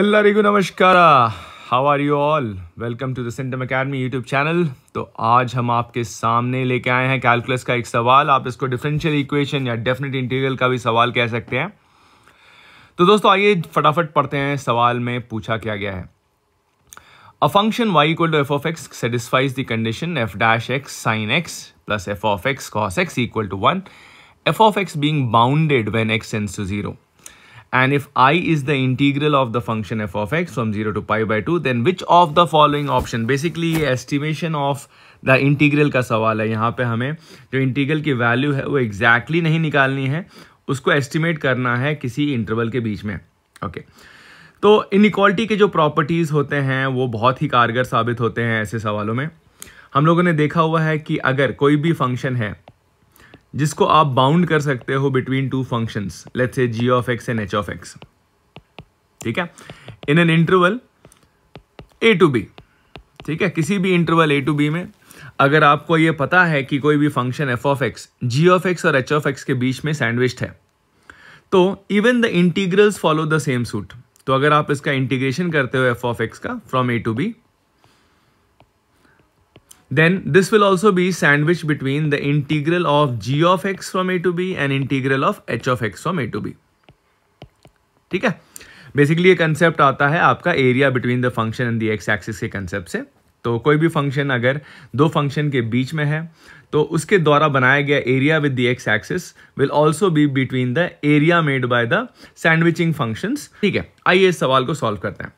एल्लारिगु नमस्कार how are you all welcome to the Centum Academy YouTube channel तो आज हम आपके सामने लेके आए हैं कैलकुलस का एक सवाल आप इसको डिफरेंशियल इक्वेशन या डेफिनेट इंटीरियल का भी सवाल कह सकते हैं तो दोस्तों आइए फटाफट पढ़ते हैं सवाल में पूछा क्या गया है a function y equal to f of x satisfies the condition f dash x sine x plus f of x cos x equal to one f of x being bounded when x tends to zero and if i is the integral of the function f of x from 0 to pi by 2 then which of the following option basically ये estimation of द integral का सवाल है यहाँ पे हमें जो integral की वैल्यू है वो एग्जैक्टली exactly नहीं निकालनी है उसको एस्टिमेट करना है किसी इंटरवल के बीच में ओके okay. तो इनिक्वालिटी के जो प्रॉपर्टीज़ होते हैं वो बहुत ही कारगर साबित होते हैं ऐसे सवालों में हम लोगों ने देखा हुआ है कि अगर कोई भी फंक्शन है जिसको आप बाउंड कर सकते हो between two function let's say g of x and h of x ठीक है in an interval a to b ठीक है किसी भी इंटरवल ए टू बी में अगर आपको यह पता है कि कोई भी function f of x g of x और एच ऑफ एक्स के बीच में सैंडविच है तो even the integrals follow the same suit तो अगर आप इसका इंटीग्रेशन करते हो एफ ऑफ एक्स का from a to b Then this will also be sandwiched between the integral of g of x from a to b and integral of h of x from a to b. ठीक है basically ये concept आता है आपका area between the function and the x axis के concept से तो कोई भी फंक्शन अगर दो फंक्शन के बीच में है तो उसके द्वारा बनाया गया area with the x axis will also be between the area made by the sandwiching functions ठीक है आइए इस सवाल को सॉल्व करते हैं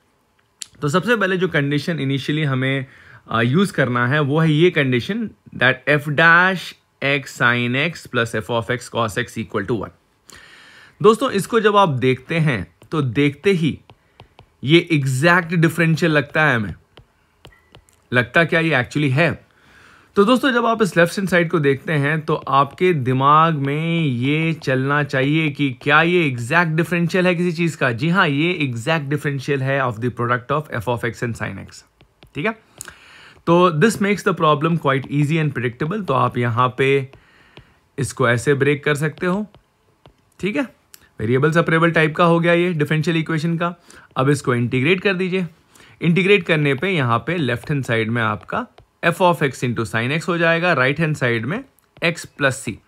तो सबसे पहले जो कंडीशन इनिशियली हमें यूज़ करना है वो है ये condition that f dash x sine x plus f of x cos x equal to one दोस्तों इसको जब आप देखते हैं तो देखते ही ये एग्जैक्ट डिफरेंशियल लगता है हमें लगता क्या ये एक्चुअली है तो दोस्तों जब आप इस लेफ्ट हैंड साइड को देखते हैं तो आपके दिमाग में ये चलना चाहिए कि क्या ये एग्जैक्ट डिफरेंशियल है किसी चीज़ का जी हाँ ये एग्जैक्ट डिफरेंशियल है of the product of f of x and sine x ठीक है तो this makes the problem quite easy and predictable तो आप यहाँ पे इसको ऐसे ब्रेक कर सकते हो ठीक है वेरिएबल सपरेबल टाइप का हो गया ये डिफेंशियल इक्वेशन का अब इसको इंटीग्रेट कर दीजिए इंटीग्रेट करने पे यहाँ पे लेफ्ट हैंड साइड में आपका f of x into sine x हो जाएगा राइट हैंड साइड में एक्स प्लस सी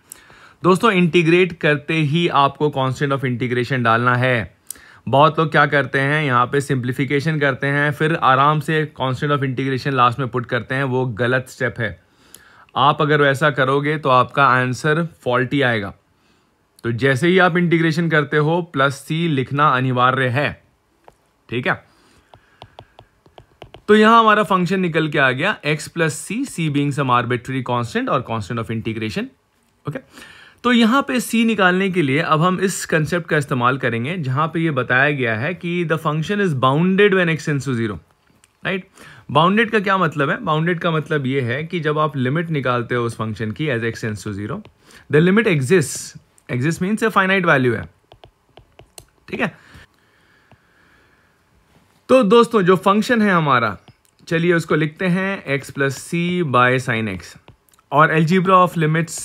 दोस्तों इंटीग्रेट करते ही आपको कॉन्स्टेंट ऑफ इंटीग्रेशन डालना है बहुत लोग क्या करते हैं यहाँ पे सिंप्लीफिकेशन करते हैं फिर आराम से कांस्टेंट ऑफ इंटीग्रेशन लास्ट में पुट करते हैं वो गलत स्टेप है आप अगर वैसा करोगे तो आपका आंसर फॉल्टी आएगा तो जैसे ही आप इंटीग्रेशन करते हो प्लस सी लिखना अनिवार्य है ठीक है तो यहां हमारा फंक्शन निकल के आ गया x plus c c being some arbitrary constant और कॉन्स्टेंट ऑफ इंटीग्रेशन ओके तो यहाँ पे सी निकालने के लिए अब हम इस कंसेप्ट का इस्तेमाल करेंगे जहाँ पे ये बताया गया है कि the function is bounded when x tends to zero right bounded का क्या मतलब है बाउंडेड का मतलब ये है कि जब आप लिमिट निकालते हो उस फंक्शन की as x tends to zero the limit exist exist means a finite value है ठीक है तो दोस्तों जो फंक्शन है हमारा चलिए उसको लिखते हैं x plus c by sine x और एल्जीब्रा ऑफ लिमिट्स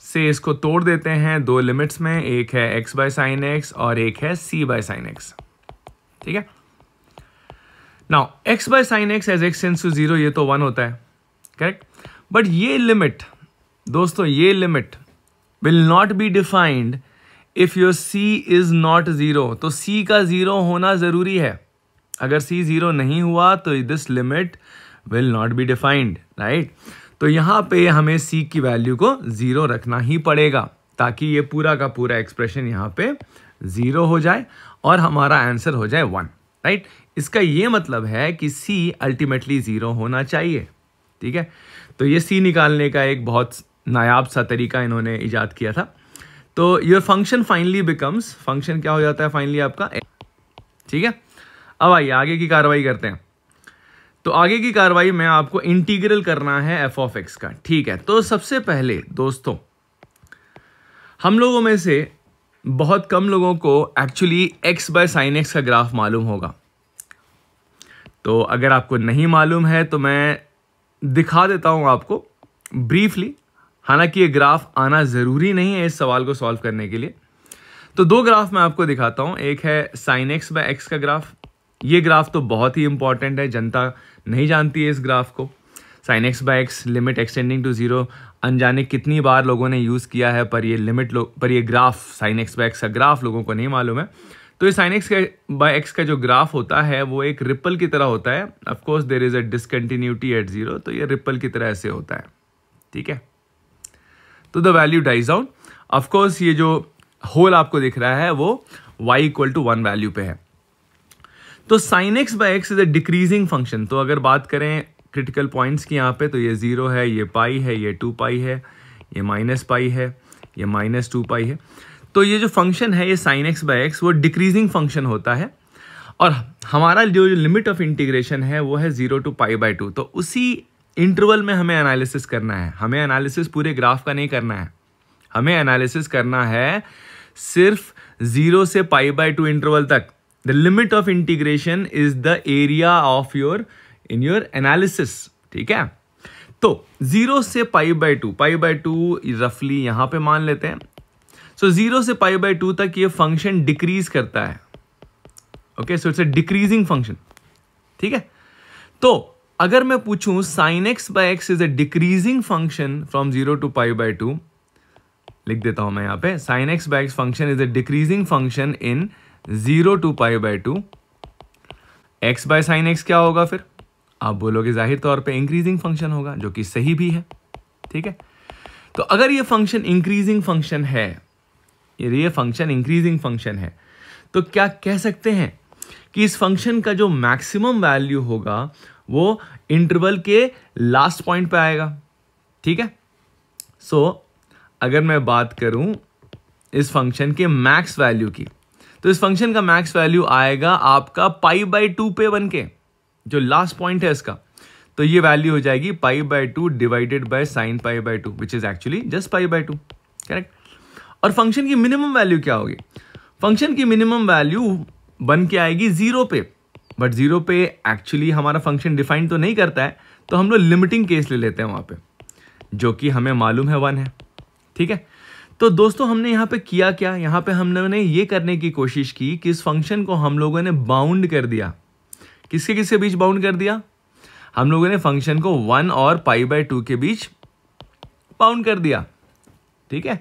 से इसको तोड़ देते हैं दो लिमिट्स में एक है एक्स बाय साइन एक्स और एक है सी बाय साइन एक्स ठीक है now x by sine x as x tends to zero ये तो वन होता है करेक्ट बट ये लिमिट दोस्तों ये limit will not be defined if your C is not zero तो सी का जीरो होना जरूरी है अगर सी जीरो नहीं हुआ तो this limit will not be defined right तो यहाँ पे हमें सी की वैल्यू को ज़ीरो रखना ही पड़ेगा ताकि ये पूरा का पूरा एक्सप्रेशन यहाँ पे ज़ीरो हो जाए और हमारा आंसर हो जाए वन राइट इसका ये मतलब है कि सी अल्टीमेटली ज़ीरो होना चाहिए ठीक है तो ये सी निकालने का एक बहुत नायाब सा तरीका इन्होंने ईजाद किया था तो your function finally becomes function क्या हो जाता है फाइनली आपका ठीक है अब आइए आगे की कार्रवाई करते हैं तो आगे की कार्रवाई में आपको इंटीग्रल करना है एफ ऑफ एक्स का ठीक है तो सबसे पहले दोस्तों हम लोगों में से बहुत कम लोगों को actually x by sine x का ग्राफ मालूम होगा तो अगर आपको नहीं मालूम है तो मैं दिखा देता हूं आपको ब्रीफली हालांकि ये ग्राफ आना ज़रूरी नहीं है इस सवाल को सॉल्व करने के लिए तो दो ग्राफ मैं आपको दिखाता हूं एक है साइन एक्स बाय एक्स का ग्राफ ये ग्राफ तो बहुत ही इंपॉर्टेंट है जनता नहीं जानती है इस ग्राफ को sine x by x limit extending to zero अनजाने कितनी बार लोगों ने यूज़ किया है पर ये लिमिट लोग पर ये graph sine x by x का ग्राफ लोगों को नहीं मालूम है तो ये साइन एक्स बाय एक्स का जो ग्राफ होता है वो एक रिपल की तरह होता है of course there is a discontinuity at zero तो ये रिपल की तरह ऐसे होता है ठीक है तो the value dies out of course ये जो होल आपको दिख रहा है वो y equal to one value पे है तो sine x by x is a decreasing function तो अगर बात करें क्रिटिकल पॉइंट्स की यहाँ पे तो ये ज़ीरो है ये पाई है ये टू पाई है ये माइनस पाई है ये माइनस टू पाई है तो ये जो फंक्शन है ये साइन एक्स बाई एक्स वो डिक्रीजिंग फंक्शन होता है और हमारा जो लिमिट ऑफ इंटीग्रेशन है वो है zero to pi by two तो उसी इंटरवल में हमें एनालिसिस करना है हमें एनालिसिस पूरे ग्राफ का नहीं करना है हमें एनालिसिस करना है सिर्फ ज़ीरो से पाई बाई टू इंटरवल तक the limit of integration is the area of your in your analysis ठीक है तो जीरो से pi by two pi by two रफली यहां पे मान लेते हैं सो so, जीरो से पाई बाय टू तक ये फंक्शन डिक्रीज करता है okay so it's a decreasing function ठीक है तो अगर मैं पूछूं sine x by x is a decreasing function from zero to pi by two लिख देता हूं मैं यहां पे sine x by x function is a decreasing function in zero to pi by two x by sine x क्या होगा फिर आप बोलोगे जाहिर तौर पे इंक्रीजिंग फंक्शन होगा जो कि सही भी है ठीक है तो अगर ये फंक्शन इंक्रीजिंग फंक्शन है ये फंक्शन इंक्रीजिंग फंक्शन है तो क्या कह सकते हैं कि इस फंक्शन का जो मैक्सिमम वैल्यू होगा वो इंटरवल के लास्ट पॉइंट पे आएगा ठीक है सो so, अगर मैं बात करूं इस फंक्शन के मैक्स वैल्यू की तो इस फंक्शन का मैक्स वैल्यू आएगा आपका पाई बाई टू पे वन के जो लास्ट पॉइंट है इसका तो ये वैल्यू हो जाएगी pi by two divided by sine pi by two which is actually just pi by two correct और फंक्शन की मिनिमम वैल्यू क्या होगी फंक्शन की मिनिमम वैल्यू बन के आएगी जीरो पे बट जीरो पे एक्चुअली हमारा फंक्शन डिफाइन तो नहीं करता है तो हम लोग लिमिटिंग केस ले लेते हैं वहां पे जो कि हमें मालूम है वन है ठीक है तो दोस्तों हमने यहाँ पे किया क्या यहाँ पे हम लोगों ने ये करने की कोशिश की कि इस फंक्शन को हम लोगों ने बाउंड कर दिया किसके किसके बीच बाउंड कर दिया हम लोगों ने फंक्शन को वन और पाई बाय टू के बीच बाउंड कर दिया ठीक है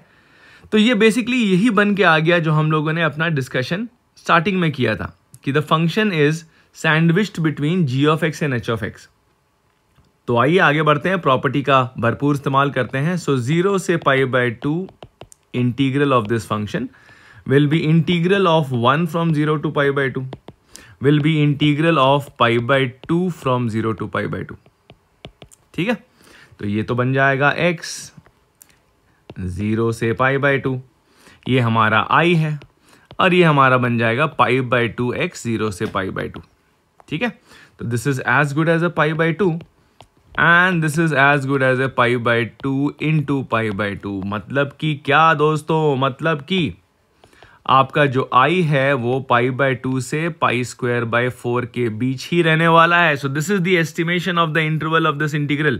तो ये बेसिकली यही बन के आ गया जो हम लोगों ने अपना डिस्कशन स्टार्टिंग में किया था कि the function is sandwiched between g of x and h of x तो आइए आगे बढ़ते हैं प्रॉपर्टी का भरपूर इस्तेमाल करते हैं सो so, जीरो से pi by two integral of this function will be integral of 1 from 0 to pi by 2 will be integral of pi by 2 from 0 to pi by 2 ठीक है तो ये तो बन जाएगा x 0 से पाई बाई टू ये हमारा i है और ये हमारा बन जाएगा pi by two x zero से पाई बाई टू ठीक है तो this is as good as a pi by two and this is as good as a pi by two in two pi by two मतलब कि क्या दोस्तों मतलब कि आपका जो आई है वो पाई बाय टू से पाई स्क्वायर बाय फोर के बीच ही रहने वाला है so this is the estimation of the interval of this integral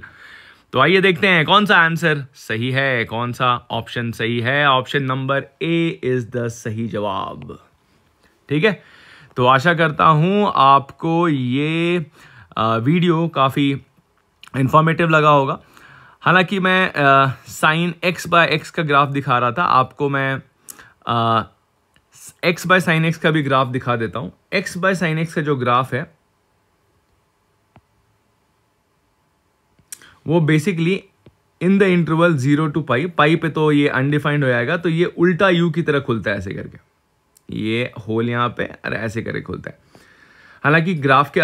तो आइए देखते हैं कौन सा आंसर सही है कौन सा ऑप्शन सही है option number a is the सही जवाब ठीक है तो आशा करता हूं आपको ये वीडियो काफ़ी इन्फॉर्मेटिव लगा होगा हालांकि मैं साइन एक्स बाय एक्स का ग्राफ दिखा रहा था आपको मैं एक्स बाय साइन एक्स का भी ग्राफ दिखा देता हूं एक्स बाय साइन एक्स का जो ग्राफ है वो basically in the interval zero to pi pi पे तो ये अनडिफाइंड हो जाएगा तो ये उल्टा यू की तरह खुलता है ऐसे करके ये होल यहां पे अरे ऐसे करके खुलता है हालांकि ग्राफ के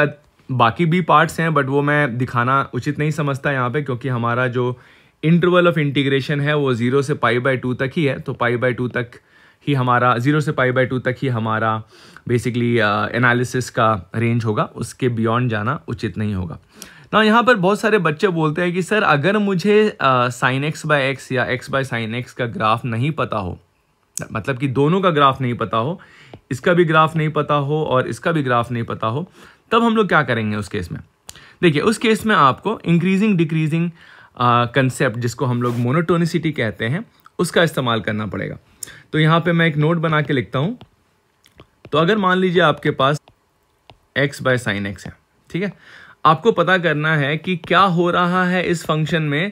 बाकी भी पार्ट्स हैं बट वो मैं दिखाना उचित नहीं समझता यहाँ पे क्योंकि हमारा जो इंटरवल ऑफ इंटीग्रेशन है वो ज़ीरो से पाई बाई टू तक ही है तो पाई बाई टू तक ही हमारा ज़ीरो से पाई बाई टू तक ही हमारा बेसिकली एनालिसिस uh, का रेंज होगा उसके बियॉन्ड जाना उचित नहीं होगा ना यहाँ पर बहुत सारे बच्चे बोलते हैं कि सर अगर मुझे साइन एक्स बाय एक्स या एक्स बाय साइन एक्स का ग्राफ नहीं पता हो मतलब कि दोनों का ग्राफ नहीं पता हो इसका भी ग्राफ नहीं पता हो और इसका भी ग्राफ नहीं पता हो तब हम लोग क्या करेंगे उस केस में देखिए उस केस में आपको इंक्रीजिंग डिक्रीजिंग कंसेप्ट जिसको हम लोग मोनोटोनिसिटी कहते हैं उसका इस्तेमाल करना पड़ेगा तो यहाँ पे मैं एक नोट बना के लिखता हूँ तो अगर मान लीजिए आपके पास एक्स बाय साइन एक्स है ठीक है आपको पता करना है कि क्या हो रहा है इस फंक्शन में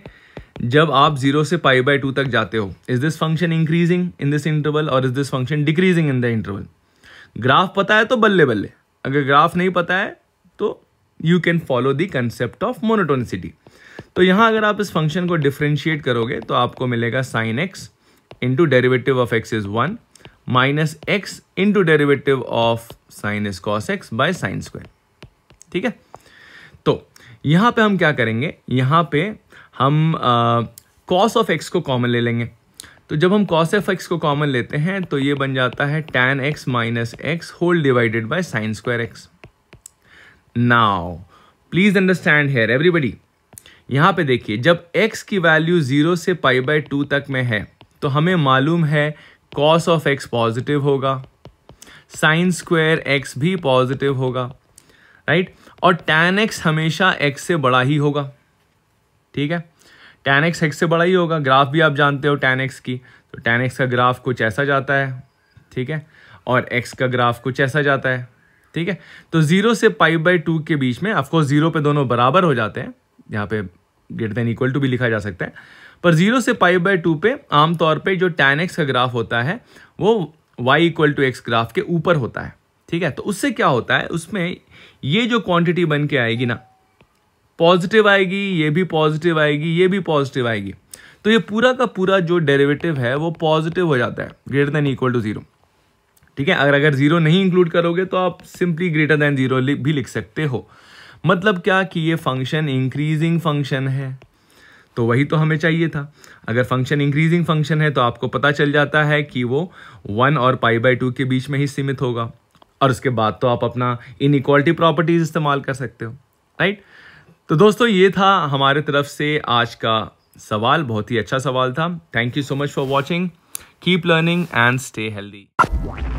जब आप जीरो से पाई बाय टू तक जाते हो is this function increasing in this interval और is this function decreasing in the interval graph पता है तो बल्ले बल्ले अगर ग्राफ नहीं पता है तो you can follow the concept of monotonicity तो यहाँ अगर आप इस फंक्शन को डिफ्रेंशिएट करोगे तो आपको मिलेगा sine x into derivative of x is one minus x into derivative of sine is cos x by sine square ठीक है तो यहाँ पे हम क्या करेंगे यहाँ पे हम कॉस ऑफ एक्स को कॉमन ले लेंगे तो जब हम कॉस एफ एक्स को कॉमन लेते हैं तो ये बन जाता है tan x minus x whole divided by sine square x now please understand here everybody यहां पे देखिए जब x की वैल्यू जीरो से पाई बाय टू तक में है तो हमें मालूम है कॉस ऑफ एक्स पॉजिटिव होगा साइन स्क्वायर एक्स भी पॉजिटिव होगा राइट और टेन एक्स हमेशा एक्स से बड़ा ही होगा ठीक है टेन एक्स एक्स से बड़ा ही होगा ग्राफ भी आप जानते हो टेन एक्स की तो टेन एक्स का ग्राफ कुछ ऐसा जाता है ठीक है और एक्स का ग्राफ कुछ ऐसा जाता है ठीक है तो ज़ीरो से पाई बाई टू के बीच में ऑफकोर्स ज़ीरो पे दोनों बराबर हो जाते हैं यहाँ पे ग्रेटर देन इक्वल टू भी लिखा जा सकता है पर ज़ीरो से पाई बाई टू पे आमतौर पे जो टेन एक्स का ग्राफ होता है वो y equal to x graph के ऊपर होता है ठीक है तो उससे क्या होता है उसमें ये जो क्वांटिटी बन के आएगी ना पॉजिटिव आएगी ये भी पॉजिटिव आएगी ये भी पॉजिटिव आएगी तो ये पूरा का पूरा जो डेरिवेटिव है वो पॉजिटिव हो जाता है greater than equal to zero ठीक है अगर अगर जीरो नहीं इंक्लूड करोगे तो आप सिंपली ग्रेटर देन जीरो भी लिख सकते हो मतलब क्या कि ये फंक्शन इंक्रीजिंग फंक्शन है तो वही तो हमें चाहिए था अगर फंक्शन इंक्रीजिंग फंक्शन है तो आपको पता चल जाता है कि वो वन और पाई बाई टू के बीच में ही सीमित होगा और उसके बाद तो आप अपना इनइक्वालिटी प्रॉपर्टीज इस्तेमाल कर सकते हो राइट तो दोस्तों ये था हमारे तरफ से आज का सवाल बहुत ही अच्छा सवाल था thank you so much for watching keep learning and stay healthy